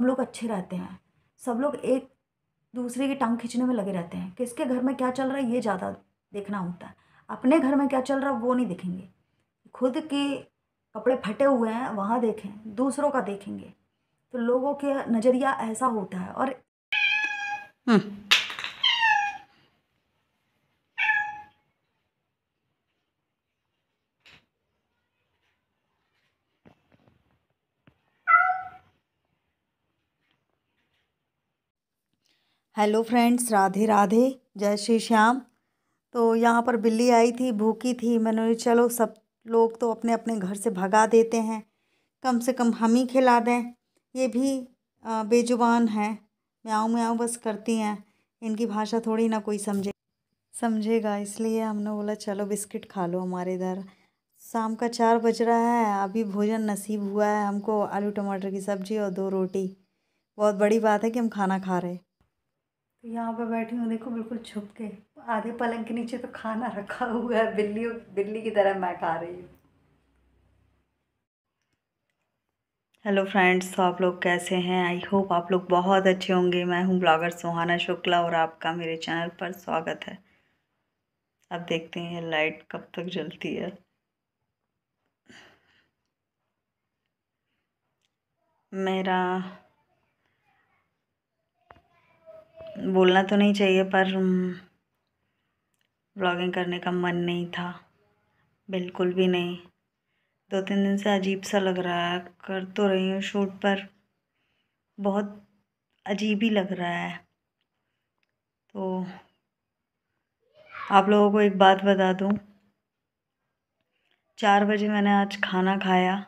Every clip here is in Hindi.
हम लोग अच्छे रहते हैं सब लोग एक दूसरे की टांग खींचने में लगे रहते हैं किसके घर में क्या चल रहा है ये ज़्यादा देखना होता है अपने घर में क्या चल रहा है वो नहीं देखेंगे खुद के कपड़े फटे हुए हैं वहाँ देखें दूसरों का देखेंगे तो लोगों के नज़रिया ऐसा होता है और हम्म। हेलो फ्रेंड्स राधे राधे जय श्री श्याम तो यहाँ पर बिल्ली आई थी भूखी थी मैंने चलो सब लोग तो अपने अपने घर से भगा देते हैं कम से कम हम ही खिला दें ये भी बेजुबान है मैं आऊँ बस करती हैं इनकी भाषा थोड़ी ना कोई समझे समझेगा इसलिए हमने बोला चलो बिस्किट खा लो हमारे इधर शाम का चार बज रहा है अभी भोजन नसीब हुआ है हमको आलू टमाटर की सब्ज़ी और दो रोटी बहुत बड़ी बात है कि हम खाना खा रहे तो यहाँ पे बैठी हूँ देखो बिल्कुल छुप के आधे पलंग के नीचे तो खाना रखा हुआ है बिल्ली बिल्ली की तरह मैं खा रही हूँ हेलो फ्रेंड्स तो आप लोग कैसे हैं आई होप आप लोग बहुत अच्छे होंगे मैं हूं ब्लॉगर सुहाना शुक्ला और आपका मेरे चैनल पर स्वागत है अब देखते हैं लाइट कब तक जलती है मेरा बोलना तो नहीं चाहिए पर ब्लॉगिंग करने का मन नहीं था बिल्कुल भी नहीं दो तीन दिन से अजीब सा लग रहा है कर तो रही हूँ शूट पर बहुत अजीब ही लग रहा है तो आप लोगों को एक बात बता दूँ चार बजे मैंने आज खाना खाया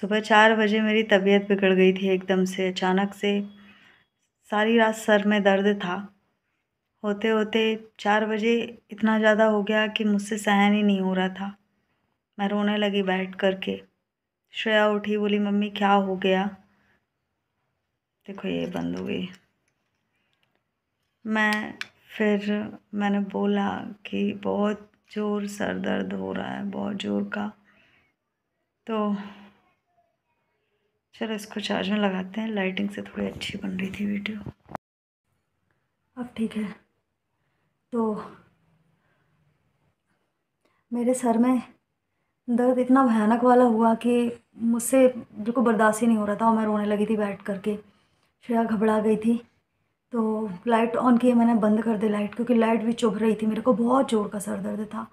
सुबह चार बजे मेरी तबीयत बिगड़ गई थी एकदम से अचानक से सारी रात सर में दर्द था होते होते चार बजे इतना ज़्यादा हो गया कि मुझसे सहन ही नहीं हो रहा था मैं रोने लगी बैठ कर के श्रेया उठी बोली मम्मी क्या हो गया देखो ये बंद हो गई मैं फिर मैंने बोला कि बहुत ज़ोर सर दर्द हो रहा है बहुत ज़ोर का तो चलो इसको चार्ज में लगाते हैं लाइटिंग से थोड़ी अच्छी बन रही थी वीडियो अब ठीक है तो मेरे सर में दर्द इतना भयानक वाला हुआ कि मुझसे बिल्कुल बर्दाश्त ही नहीं हो रहा था और मैं रोने लगी थी बैठ करके श्रेया घबरा गई थी तो लाइट ऑन किए मैंने बंद कर दी लाइट क्योंकि लाइट भी चुभ रही थी मेरे को बहुत ज़ोर का सर दर्द था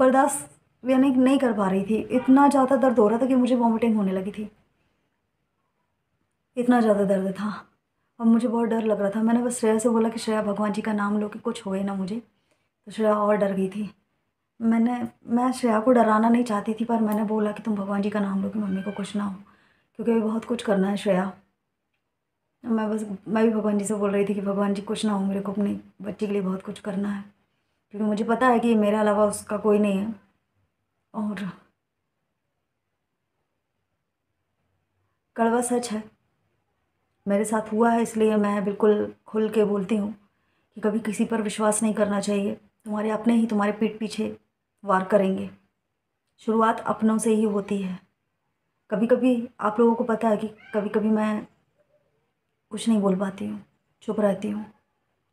बर्दाश्त यानी नहीं कर पा रही थी इतना ज़्यादा दर्द हो रहा था कि मुझे वॉमिटिंग होने लगी थी इतना ज़्यादा दर्द था और मुझे बहुत डर लग रहा था मैंने बस श्रेया से बोला कि श्रेया भगवान जी का नाम लो कि कुछ होए ना मुझे तो श्रेया और डर गई थी मैंने मैं श्रेया को डराना नहीं चाहती थी पर मैंने बोला कि तुम भगवान जी का नाम लो कि मम्मी को कुछ ना हो क्योंकि अभी बहुत कुछ करना है श्रेया मैं बस मैं भी भगवान जी से बोल रही थी कि भगवान जी कुछ ना हो मेरे को अपनी बच्चे के लिए बहुत कुछ करना है क्योंकि मुझे पता है कि मेरे अलावा उसका कोई नहीं है और कड़वा सच है मेरे साथ हुआ है इसलिए मैं बिल्कुल खुल के बोलती हूँ कि कभी किसी पर विश्वास नहीं करना चाहिए तुम्हारे अपने ही तुम्हारे पीठ पीछे वार करेंगे शुरुआत अपनों से ही होती है कभी कभी आप लोगों को पता है कि कभी कभी मैं कुछ नहीं बोल पाती हूँ चुप रहती हूँ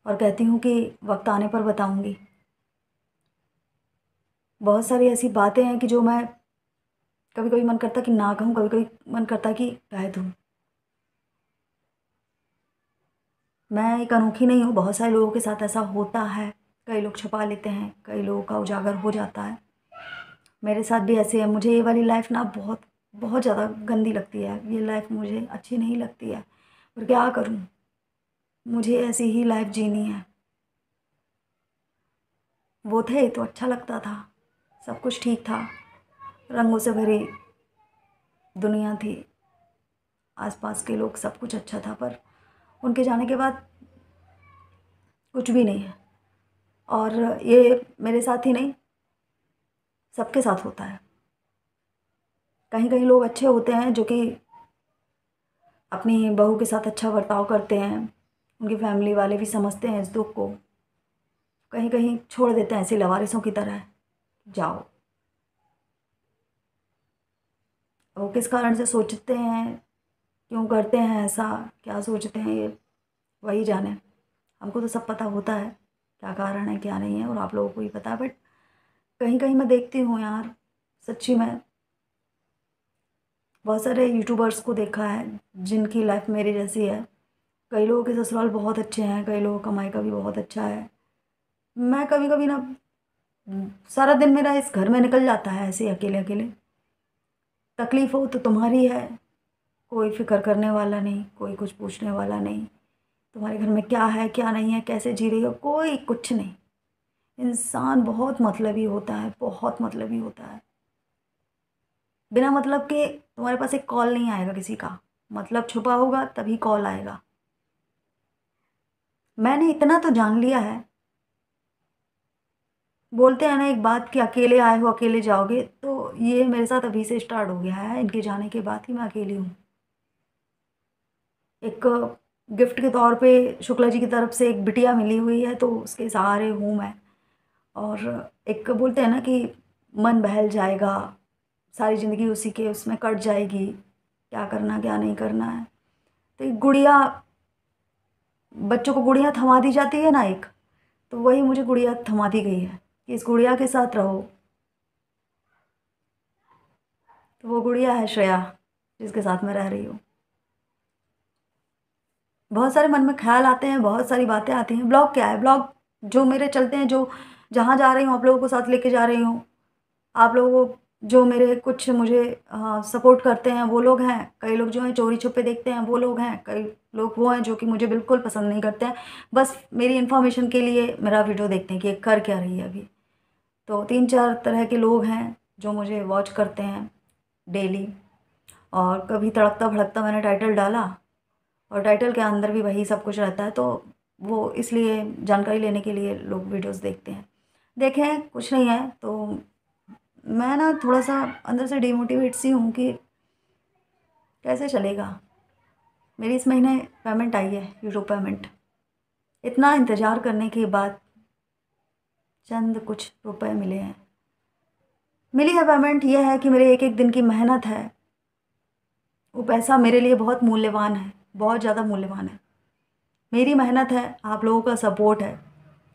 और कहती हूँ कि वक्त आने पर बताऊँगी बहुत सारी ऐसी बातें हैं कि जो मैं कभी कभी मन करता कि ना कहूँ कभी कभी मन करता कि कह दूँ मैं एक अनोखी नहीं हूँ बहुत सारे लोगों के साथ ऐसा होता है कई लोग छुपा लेते हैं कई लोगों का उजागर हो जाता है मेरे साथ भी ऐसे है मुझे ये वाली लाइफ ना बहुत बहुत ज़्यादा गंदी लगती है ये लाइफ मुझे अच्छी नहीं लगती है पर क्या करूँ मुझे ऐसी ही लाइफ जीनी है वो थे तो अच्छा लगता था सब कुछ ठीक था रंगों से भरी दुनिया थी आसपास के लोग सब कुछ अच्छा था पर उनके जाने के बाद कुछ भी नहीं है और ये मेरे साथ ही नहीं सबके साथ होता है कहीं कहीं लोग अच्छे होते हैं जो कि अपनी बहू के साथ अच्छा बर्ताव करते हैं उनकी फैमिली वाले भी समझते हैं इस दुख को कहीं कहीं छोड़ देते हैं ऐसी लवारिसों की तरह जाओ वो किस कारण से सोचते हैं क्यों करते हैं ऐसा क्या सोचते हैं ये वही जाने हमको तो सब पता होता है क्या कारण है क्या नहीं है और आप लोगों को ही पता है बट कहीं कहीं मैं देखती हूँ यार सच्ची में बहुत सारे यूट्यूबर्स को देखा है जिनकी लाइफ मेरी जैसी है कई लोगों के ससुराल बहुत अच्छे हैं कई लोगों का मायका भी बहुत अच्छा है मैं कभी कभी ना सारा दिन मेरा इस घर में निकल जाता है ऐसे अकेले अकेले तकलीफ़ हो तो तुम्हारी है कोई फिक्र करने वाला नहीं कोई कुछ पूछने वाला नहीं तुम्हारे घर में क्या है क्या नहीं है कैसे जी रही हो कोई कुछ नहीं इंसान बहुत मतलबी होता है बहुत मतलबी होता है बिना मतलब के तुम्हारे पास एक कॉल नहीं आएगा किसी का मतलब छुपा होगा तभी कॉल आएगा मैंने इतना तो जान लिया है बोलते हैं ना एक बात कि अकेले आए हो अकेले जाओगे तो ये मेरे साथ अभी से स्टार्ट हो गया है इनके जाने के बाद ही मैं अकेली हूँ एक गिफ्ट के तौर पे शुक्ला जी की तरफ से एक बिटिया मिली हुई है तो उसके सहारे हूँ मैं और एक बोलते हैं ना कि मन बहल जाएगा सारी ज़िंदगी उसी के उसमें कट जाएगी क्या करना क्या नहीं करना है तो एक गुड़िया बच्चों को गुड़िया थमा दी जाती है ना एक तो वही मुझे गुड़िया थमा दी गई है कि इस गुड़िया के साथ रहो तो वो गुड़िया है श्रेया जिसके साथ मैं रह रही हूँ बहुत सारे मन में ख्याल आते हैं बहुत सारी बातें आती हैं ब्लॉग क्या है ब्लॉग जो मेरे चलते हैं जो जहाँ जा रही हूँ आप लोगों को साथ लेके जा रही हूँ आप लोगों जो मेरे कुछ मुझे आ, हाँ, सपोर्ट करते हैं वो लोग हैं कई लोग जो हैं चोरी छुपे देखते हैं वो लोग हैं कई लोग वो हैं जो कि मुझे बिल्कुल पसंद नहीं करते हैं बस मेरी इन्फॉर्मेशन के लिए मेरा वीडियो देखते हैं कि कर क्या रही है अभी तो तीन चार तरह के लोग हैं जो मुझे वॉच करते हैं डेली और कभी तड़कता भड़कता मैंने टाइटल डाला और टाइटल के अंदर भी वही सब कुछ रहता है तो वो इसलिए जानकारी लेने के लिए लोग वीडियोस देखते हैं देखें कुछ नहीं है तो मैं ना थोड़ा सा अंदर से डिमोटिवेट सी हूँ कि कैसे चलेगा मेरी इस महीने पेमेंट आई है यूरो पेमेंट इतना इंतज़ार करने के बाद चंद कुछ रुपए मिले हैं मिली है पेमेंट यह है कि मेरे एक एक दिन की मेहनत है वो पैसा मेरे लिए बहुत मूल्यवान है बहुत ज़्यादा मूल्यवान है मेरी मेहनत है आप लोगों का सपोर्ट है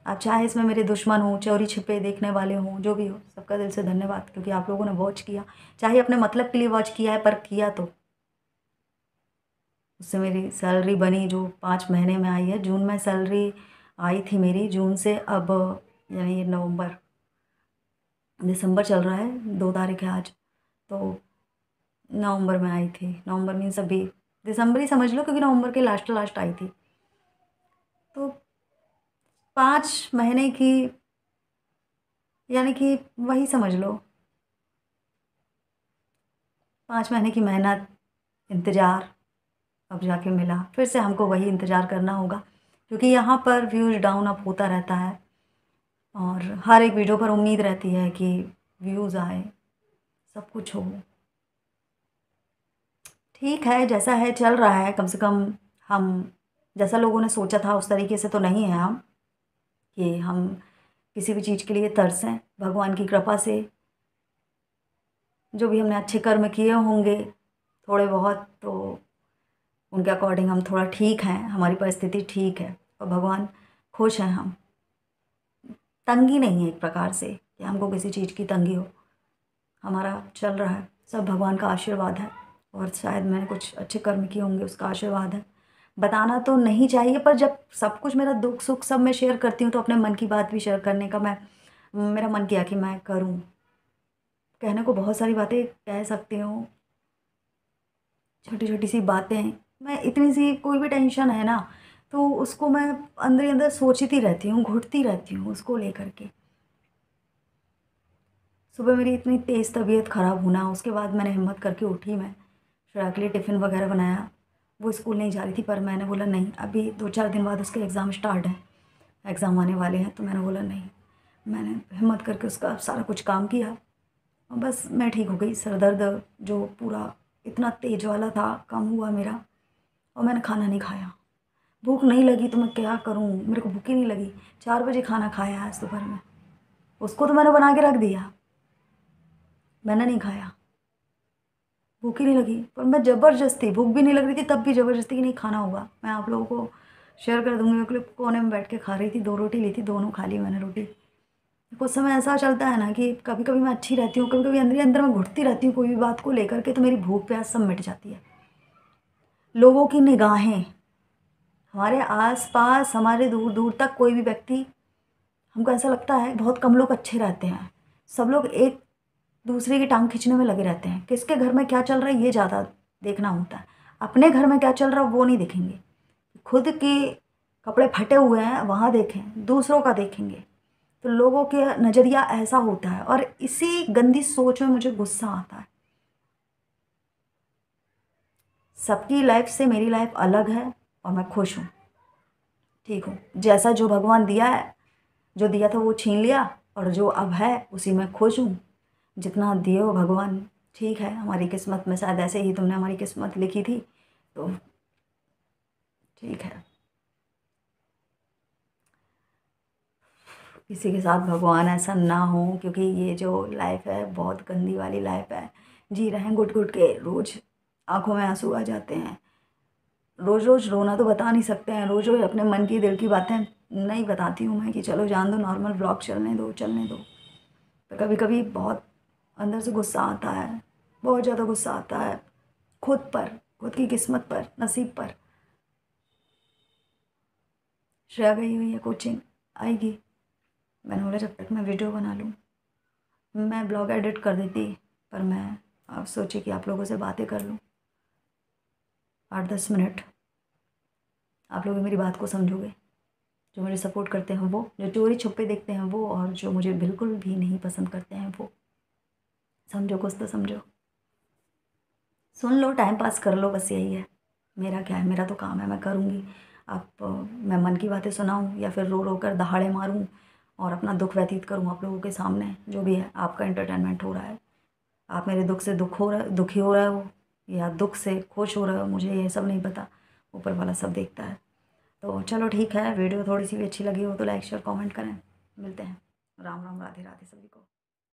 आप चाहे इसमें मेरे दुश्मन हों चोरी छिपे देखने वाले हों जो भी हो सबका दिल से धन्यवाद क्योंकि आप लोगों ने वॉच किया चाहे अपने मतलब के लिए वॉच किया है पर किया तो उससे मेरी सैलरी बनी जो पाँच महीने में आई है जून में सैलरी आई थी मेरी जून से अब यानी नवंबर दिसंबर चल रहा है दो तारीख है आज तो नवंबर में आई थी नवंबर मीन्स अभी दिसंबर ही समझ लो क्योंकि नवंबर के लास्ट लास्ट आई थी तो पाँच महीने की यानी कि वही समझ लो पाँच महीने की मेहनत इंतज़ार अब जाके मिला फिर से हमको वही इंतज़ार करना होगा क्योंकि यहाँ पर व्यूज़ डाउन अप होता रहता है और हर एक वीडियो पर उम्मीद रहती है कि व्यूज़ आए सब कुछ हो ठीक है जैसा है चल रहा है कम से कम हम जैसा लोगों ने सोचा था उस तरीके से तो नहीं है हम कि हम किसी भी चीज़ के लिए तरसें भगवान की कृपा से जो भी हमने अच्छे कर्म किए होंगे थोड़े बहुत तो उनके अकॉर्डिंग हम थोड़ा ठीक हैं हमारी परिस्थिति ठीक है और भगवान खुश हैं हम तंगी नहीं है एक प्रकार से कि हमको किसी चीज़ की तंगी हो हमारा चल रहा है सब भगवान का आशीर्वाद है और शायद मैंने कुछ अच्छे कर्म किए होंगे उसका आशीर्वाद है बताना तो नहीं चाहिए पर जब सब कुछ मेरा दुख सुख सब मैं शेयर करती हूँ तो अपने मन की बात भी शेयर करने का मैं मेरा मन किया कि मैं करूँ कहने को बहुत सारी बातें कह सकती हूँ छोटी छोटी सी बातें मैं इतनी सी कोई भी टेंशन है ना तो उसको मैं अंदर ही अंदर सोचती रहती हूँ घुटती रहती हूँ उसको लेकर के सुबह मेरी इतनी तेज़ तबीयत ख़राब होना उसके बाद मैंने हिम्मत करके उठी मैं शराब के लिए टिफ़िन वगैरह बनाया वो स्कूल नहीं जा रही थी पर मैंने बोला नहीं अभी दो चार दिन बाद उसके एग्ज़ाम स्टार्ट हैं एग्ज़ाम आने वाले हैं तो मैंने बोला नहीं मैंने हिम्मत करके उसका सारा कुछ काम किया और बस मैं ठीक हो गई सर दर्द जो पूरा इतना तेज वाला था कम हुआ मेरा और मैंने खाना नहीं खाया भूख नहीं लगी तो मैं क्या करूँ मेरे को भूख ही नहीं लगी चार बजे खाना खाया आज दोपहर में उसको तो मैंने बना के रख दिया मैंने नहीं खाया भूख ही नहीं लगी पर मैं ज़बरदस्ती भूख भी नहीं लग रही थी तब भी ज़बरदस्ती कि नहीं खाना होगा मैं आप लोगों को शेयर कर दूँगी मेरे कोने में बैठ के खा रही थी दो रोटी ली थी दोनों खा ली मैंने रोटी कुछ समय ऐसा चलता है ना कि कभी कभी मैं अच्छी रहती हूँ कभी कभी अंदर ही अंदर मैं घुटती रहती हूँ कोई भी बात को लेकर के तो मेरी भूख प्यास सब मिट जाती है लोगों की निगाहें हमारे आसपास हमारे दूर दूर तक कोई भी व्यक्ति हमको ऐसा लगता है बहुत कम लोग अच्छे रहते हैं सब लोग एक दूसरे की टांग खींचने में लगे रहते हैं किसके घर में क्या चल रहा है ये ज़्यादा देखना होता है अपने घर में क्या चल रहा है वो नहीं देखेंगे खुद के कपड़े फटे हुए हैं वहाँ देखें दूसरों का देखेंगे तो लोगों के नज़रिया ऐसा होता है और इसी गंदी सोच में मुझे गुस्सा आता है सबकी लाइफ से मेरी लाइफ अलग है और मैं खुश हूँ ठीक हूँ जैसा जो भगवान दिया है जो दिया था वो छीन लिया और जो अब है उसी में खुश हूँ जितना दिए हो भगवान ठीक है हमारी किस्मत में शायद ऐसे ही तुमने हमारी किस्मत लिखी थी तो ठीक है किसी के साथ भगवान ऐसा ना हो क्योंकि ये जो लाइफ है बहुत गंदी वाली लाइफ है जी रहे हैं घुट घुट के रोज़ आंखों में आंसू आ जाते हैं रोज़ रोज़ रोना तो बता नहीं सकते हैं रोज़ रोज़ अपने मन की दिल की बातें नहीं बताती हूँ मैं कि चलो जान दो नॉर्मल ब्लॉग चलने दो चलने दो तो कभी कभी बहुत अंदर से गुस्सा आता है बहुत ज़्यादा गुस्सा आता है खुद पर खुद की किस्मत पर नसीब पर श्रेया गई हुई है कोचिंग आएगी मैंने बोला जब तक मैं वीडियो बना लूँ मैं ब्लॉग एडिट कर देती पर मैं आप सोची कि आप लोगों से बातें कर लूँ आठ दस मिनट आप लोग मेरी बात को समझोगे जो मुझे सपोर्ट करते हैं वो जो चोरी छुपे देखते हैं वो और जो मुझे बिल्कुल भी नहीं पसंद करते हैं वो समझो कुछ तो समझो सुन लो टाइम पास कर लो बस यही है मेरा क्या है मेरा तो काम है मैं करूँगी आप मैं मन की बातें सुनाऊँ या फिर रो रो कर दहाड़े मारूँ और अपना दुख व्यतीत करूँ आप लोगों के सामने जो भी है आपका एंटरटेनमेंट हो रहा है आप मेरे दुख से दुख हो रहा दुखी हो रहा है वो या दुख से खुश हो रहा हो मुझे ये सब नहीं पता ऊपर वाला सब देखता है तो चलो ठीक है वीडियो थोड़ी सी भी अच्छी लगी हो तो लाइक शेयर कमेंट करें मिलते हैं राम राम राधे राधे सभी को